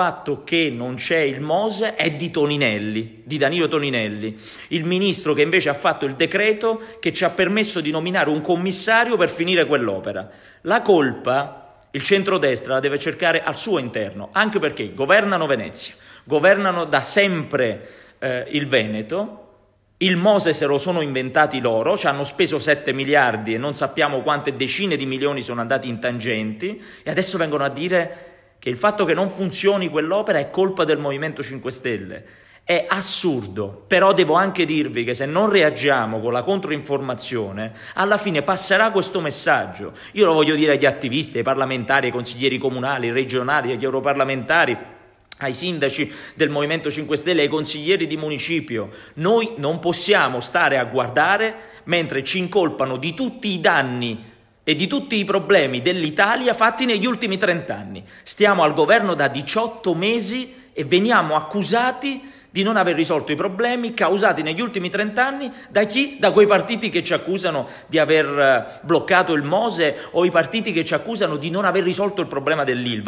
fatto che non c'è il MOSE è di Toninelli, di Danilo Toninelli, il ministro che invece ha fatto il decreto che ci ha permesso di nominare un commissario per finire quell'opera. La colpa il centrodestra la deve cercare al suo interno, anche perché governano Venezia, governano da sempre eh, il Veneto, il Mose se lo sono inventati loro, ci hanno speso 7 miliardi e non sappiamo quante decine di milioni sono andati in tangenti e adesso vengono a dire che il fatto che non funzioni quell'opera è colpa del Movimento 5 Stelle. È assurdo, però devo anche dirvi che se non reagiamo con la controinformazione, alla fine passerà questo messaggio. Io lo voglio dire agli attivisti, ai parlamentari, ai consiglieri comunali, regionali, agli europarlamentari, ai sindaci del Movimento 5 Stelle, ai consiglieri di municipio. Noi non possiamo stare a guardare mentre ci incolpano di tutti i danni e di tutti i problemi dell'Italia fatti negli ultimi 30 anni. Stiamo al governo da 18 mesi e veniamo accusati di non aver risolto i problemi causati negli ultimi 30 anni da chi? Da quei partiti che ci accusano di aver eh, bloccato il Mose o i partiti che ci accusano di non aver risolto il problema dell'Ilva.